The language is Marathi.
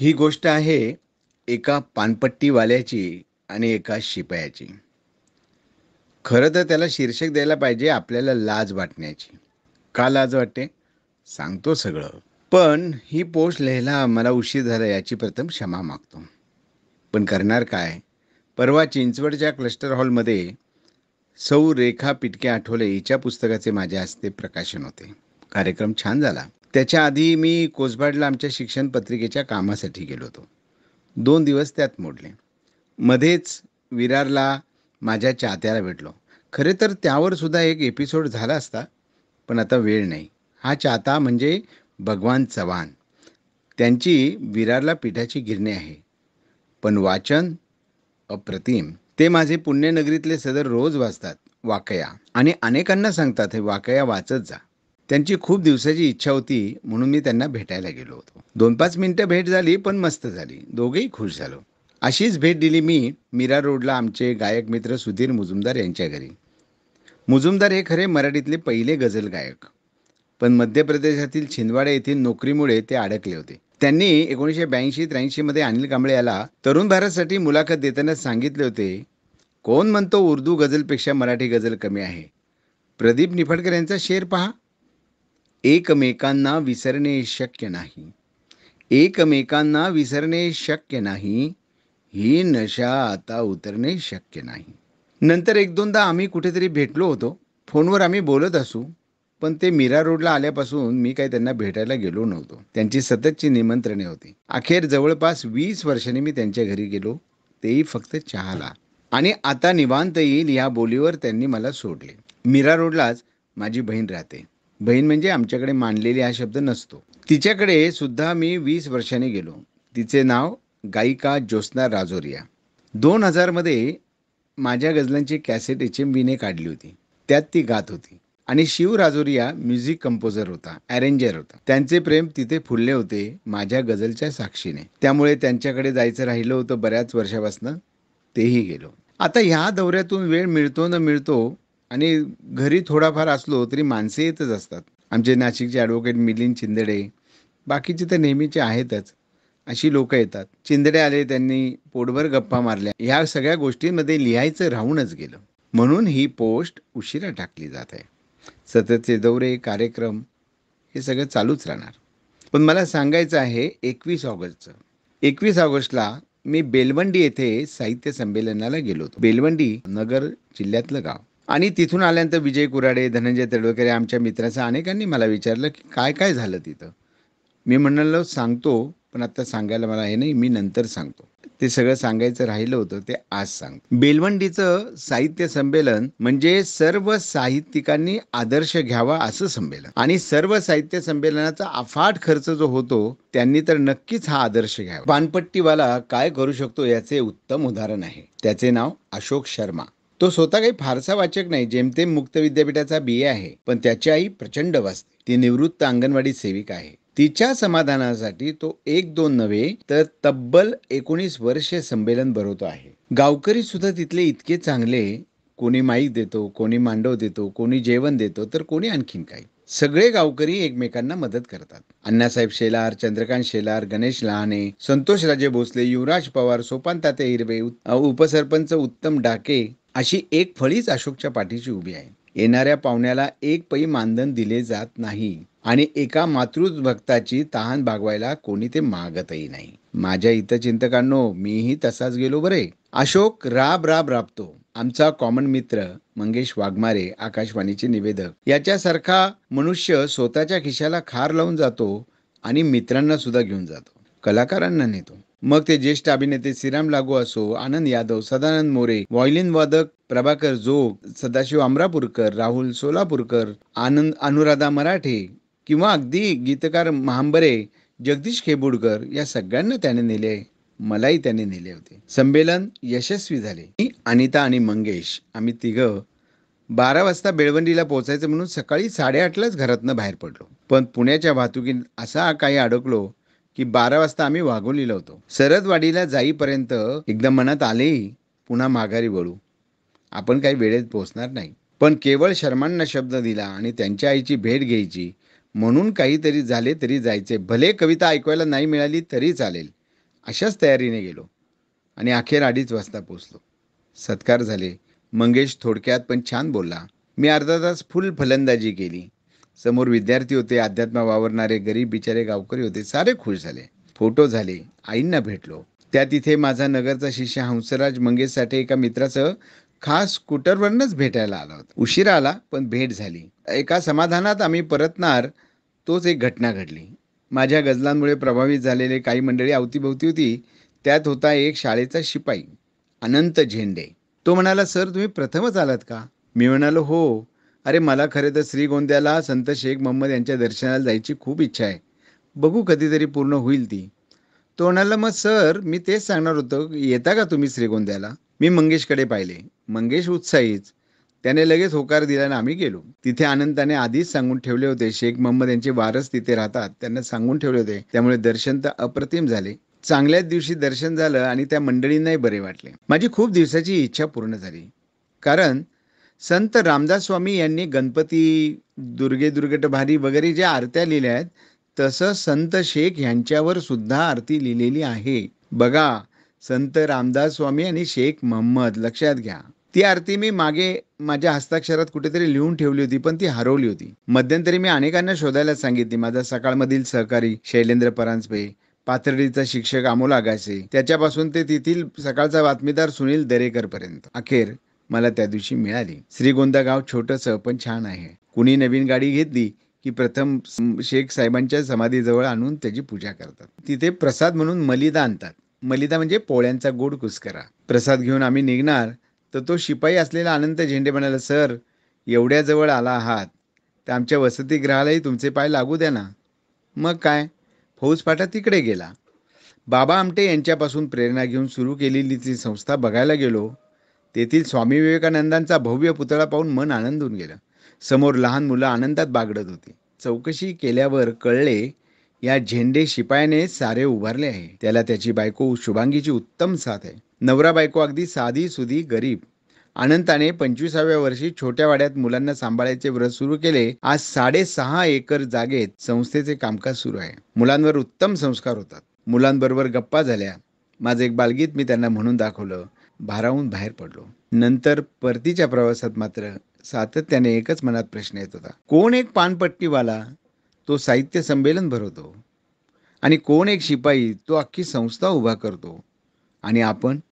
ही गोष्ट आहे एका पानपट्टीवाल्याची आणि एका शिपायाची खरं तर त्याला शीर्षक द्यायला पाहिजे आपल्याला लाज वाटण्याची का लाज वाटते सांगतो सगळं पण ही पोस्ट लिहायला मला उशीर झाला याची प्रथम क्षमा मागतो पण करणार काय परवा चिंचवडच्या क्लस्टर हॉलमध्ये सौ रेखा पिटके आठवले हिच्या पुस्तकाचे माझ्या हस्ते प्रकाशन होते कार्यक्रम छान झाला त्याच्या आधी मी कोसबाडला आमच्या शिक्षण पत्रिकेच्या कामासाठी गेलो होतो दोन दिवस त्यात मोडले मध्येच विरारला माझ्या चाहत्याला भेटलो खरे तर त्यावर सुद्धा एक एपिसोड झाला असता पण आता वेळ नाही हा चाहता म्हणजे भगवान चव्हाण त्यांची विरारला पीठाची गिरणे आहे पण वाचन अप्रतिम ते माझे पुण्यनगरीतले सदर रोज वाचतात वाकया आणि अनेकांना सांगतात हे वाकया वाचत जा त्यांची खूप दिवसाची इच्छा होती म्हणून मी त्यांना भेटायला गेलो होतो दोन पाच मिनटं भेट झाली पण मस्त झाली दोघेही खुश झालो अशीच भेट दिली मी मीरा रोडला आमचे गायक मित्र सुधीर मुजुमदार यांच्या घरी मुजुमदार हे खरे मराठीतले पहिले गझल गायक पण मध्य प्रदेशातील छिंदवाडा येथील नोकरीमुळे ते अडकले होते त्यांनी एकोणीसशे ब्याऐंशी त्र्याऐंशीमध्ये अनिल कांबळे याला तरुण भारतसाठी मुलाखत देताना सांगितले होते कोण म्हणतो उर्दू गझलपेक्षा मराठी गझल कमी आहे प्रदीप निफाडकर यांचा शेर पहा एकमेकांना विसरणे शक्य नाही एकमेकांना विसरणे शक्य नाही ही नशा आता उतरणे शक्य नाही नंतर एक दोनदा आम्ही कुठेतरी भेटलो होतो फोनवर आम्ही बोलत असू पण ते मीरा रोडला आल्यापासून मी काही त्यांना भेटायला गेलो नव्हतो त्यांची सततची निमंत्रणे होती अखेर जवळपास वीस वर्षांनी मी त्यांच्या घरी गेलो तेही फक्त चहाला आणि आता निवांत येईल या बोलीवर त्यांनी मला सोडले मीरा रोडलाच माझी बहीण राहते बहीण म्हणजे आमच्याकडे मांडलेले हा शब्द नसतो तिच्याकडे सुद्धा मी वीस वर्षाने गेलो तिचे नाव गायिका ज्योत्ना राजोरिया दोन हजारमध्ये माझ्या गझलांची कॅसेट एच एम बीने काढली होती त्यात ती गात होती आणि शिव राजोरिया म्युझिक कंपोजर होता अरेंजर होता त्यांचे प्रेम तिथे फुलले होते माझ्या गझलच्या साक्षीने त्यामुळे त्यांच्याकडे जायचं राहिलं होतं बऱ्याच वर्षापासून तेही गेलो आता ह्या दौऱ्यातून वेळ मिळतो न मिळतो आणि घरी थोडाफार असलो तरी माणसे येतच असतात आमचे नाशिकचे ॲडव्होकेट मिलिंद चिंदडे बाकीचे तर नेहमीचे आहेतच अशी लोक येतात चिंदडे आले त्यांनी पोटभर गप्पा मारल्या ह्या सगळ्या गोष्टींमध्ये लिहायचं राहूनच गेलं म्हणून ही पोस्ट उशिरा टाकली जात आहे सततचे दौरे कार्यक्रम हे सगळं चालूच राहणार पण मला सांगायचं आहे एकवीस ऑगस्टचं एकवीस ऑगस्टला मी बेलवंडी येथे साहित्य संमेलनाला गेलो होतो बेलवंडी नगर जिल्ह्यातलं गाव आणि तिथून आल्यानंतर विजय कुराडे धनंजय तेंडुलकर आमच्या मित्राचं अनेकांनी मला विचारलं की काय काय झालं तिथं मी म्हणलं सांगतो पण आता सांगायला मला हे नाही मी नंतर सांगतो ते सगळं सांगायचं राहिलं होतं ते आज सांग बेलवंडीचं साहित्य संमेलन म्हणजे सर्व साहित्यिकांनी आदर्श घ्यावा असं संमेलन आणि सर्व साहित्य संमेलनाचा अफाट खर्च जो होतो त्यांनी तर नक्कीच हा आदर्श घ्यावा पानपट्टीवाला काय करू शकतो याचे उत्तम उदाहरण आहे त्याचे नाव अशोक शर्मा तो स्वतः काही फारसा वाचक नाही जेमतेम मुक्त विद्यापीठाचा बी ए आहे पण त्याची आई प्रचंड वाचते ती निवृत्त अंगणवाडी सेविका आहे तिच्या समाधानासाठी तो एक दोन नव्हे तर तब्बल एकोणीस वर्षे संमेलन भरवतो आहे गावकरी सुद्धा तिथले इतके चांगले कोणी माईक देतो कोणी मांडव देतो कोणी जेवण देतो तर कोणी आणखीन काही सगळे गावकरी एकमेकांना मदत करतात अण्णासाहेब शेलार चंद्रकांत शेलार गणेश लहाने संतोष राजे भोसले युवराज पवार सोपान ताते हिरवे उपसरपंच उत्तम डाके अशी एक फळीच अशोकच्या पाठीची उभी आहे येणाऱ्या पाहुण्याला एक पै मानधन दिले जात नाही आणि एका मातृ भक्ताची तहान भागवायला कोणी ते मागतही नाही माझ्या इथं चिंतकांनो मीही तसाच गेलो बरे अशोक राब राब राबतो आमचा कॉमन मित्र मंगेश वाघमारे आकाशवाणीचे निवेदक याच्यासारखा मनुष्य स्वतःच्या खिशाला खार लावून जातो आणि मित्रांना सुद्धा घेऊन जातो कलाकारांना नेतो मग ते ज्येष्ठ अभिनेते श्रीराम लागू असो आनंद यादव सदानंद मोरे व्हायलिन वादक प्रभाकर जोग सदाशिव अमरापूरकर राहुल सोलापूरकर आनंद अनुराधा मराठे किंवा अगदी गीतकार महांबरे जगदीश खेबुडकर या सगळ्यांना त्याने नेले मलाही त्याने नेले होते संमेलन यशस्वी झाले मी अनिता आणि मंगेश आम्ही तिघं बारा वाजता बेळवंडीला पोहोचायचं म्हणून सकाळी साडेआठलाच घरातनं बाहेर पडलो पण पुण्याच्या वाहतुकीत असा काही अडकलो की बारा वाजता आम्ही वाघोलीला होतो सरदवाडीला जाईपर्यंत एकदम मनात आलेही पुन्हा माघारी वळू आपण काही वेळेत पोचणार नाही पण केवळ शर्मांना शब्द दिला आणि त्यांच्या आईची भेट घ्यायची म्हणून काहीतरी झाले तरी जायचे भले कविता ऐकवायला नाही मिळाली तरी चालेल अशाच तयारीने गेलो आणि अखेर अडीच वाजता पोचलो सत्कार झाले मंगेश थोडक्यात पण छान बोलला मी अर्धा तास फुल फलंदाजी केली समोर विद्यार्थी होते अध्यात्म वावरणारे गरीब बिचारे गावकरी होते सारे खुश झाले फोटो झाले आईंना भेटलो त्या तिथे माझा नगरचा शिष्य हंसराज मंगेशसाठी एका मित्राचं खास स्कूटरवरनच भेटायला आला होता उशिरा आला पण भेट झाली एका समाधानात आम्ही परतणार तोच एक घटना घडली माझ्या गजलांमुळे प्रभावित झालेले काही मंडळी अवतीभोवती होती त्यात होता एक शाळेचा शिपाई अनंत झेंडे तो म्हणाला सर तुम्ही प्रथमच आलात का मी म्हणालो हो अरे मला खरं तर श्रीगोंद्याला संत शेख मोहम्मद यांच्या दर्शनाला जायची खूप इच्छा आहे बघू कधीतरी पूर्ण होईल ती तो म्हणाला मग सर मी तेच सांगणार होतो येता का तुम्ही श्रीगोंद्याला मी मंगेशकडे पाहिले मंगेश उत्साहीच त्याने लगेच होकार दिला आणि आम्ही गेलो तिथे आनंदाने आधीच सांगून ठेवले होते शेख मोहम्मद यांचे वारस तिथे राहतात त्यांना सांगून ठेवले होते त्यामुळे दर्शन तर अप्रतिम झाले चांगल्याच दिवशी दर्शन झालं आणि त्या मंडळींनाही बरे वाटले माझी खूप दिवसाची इच्छा पूर्ण झाली कारण संत रामदास स्वामी यांनी गणपती दुर्गे दुर्गट भारी वगैरे ज्या आरत्या लिहिल्या आहेत तसं संत शेख यांच्यावर सुद्धा आरती लिहिलेली आहे बघा संत रामदास स्वामी आणि शेख महम्मद लक्षात घ्या ती आरती मी मागे माझ्या हस्ताक्षरात कुठेतरी लिहून ठेवली होती पण ती हरवली होती मध्यंतरी मी अनेकांना शोधायला सांगितली माझा सकाळमधील सहकारी शैलेंद्र परांजपे पाथर्डीचा शिक्षक अमोल आगाशे त्याच्यापासून ते तेथील सकाळचा बातमीदार सुनील दरेकर पर्यंत अखेर मला त्या दिवशी मिळाली श्रीगोंदा गाव छोटंसं पण छान आहे कुणी नवीन गाडी घेतली की प्रथम शेख साहेबांच्या समाधीजवळ आणून त्याची पूजा करतात तिथे प्रसाद म्हणून मलिदा आणतात मलिदा म्हणजे पोळ्यांचा गोड कुस्करा प्रसाद घेऊन आम्ही निघणार तर तो शिपाई असलेला आनंद झेंडे म्हणाला सर एवढ्या जवळ आला आहात तर आमच्या वसतिगृहालाही तुमचे पाय लागू द्या ना मग काय फौजफाटा तिकडे गेला बाबा आमटे यांच्यापासून प्रेरणा घेऊन सुरू केलेली ती संस्था बघायला गेलो तेथील स्वामी विवेकानंदांचा भव्य पुतळा पाहून मन आनंदून गेलं समोर लहान मुलं आनंदात बागडत होती चौकशी केल्यावर कळले या झेंडे शिपायाने सारे उभारले आहे त्याला त्याची बायको शुभांगीची उत्तम साथ आहे नवरा बायको अगदी साधी सुधी गरीब अनंताने पंचवीसाव्या वर्षी छोट्या वाड्यात मुलांना सांभाळायचे व्रत सुरू केले आज साडेसहा एकर जागेत संस्थेचे कामकाज सुरू आहे मुलांवर उत्तम संस्कार होतात मुलांबरोबर गप्पा झाल्या माझं एक बालगीत मी त्यांना म्हणून दाखवलं भारावून बाहेर पडलो नंतर परतीच्या प्रवासात मात्र सातत्याने एकच मनात प्रश्न येत होता कोण एक पानपट्टीवाला तो साहित्य संमेलन भरवतो आणि कोण एक शिपाई तो अख्खी संस्था उभा करतो आणि आपण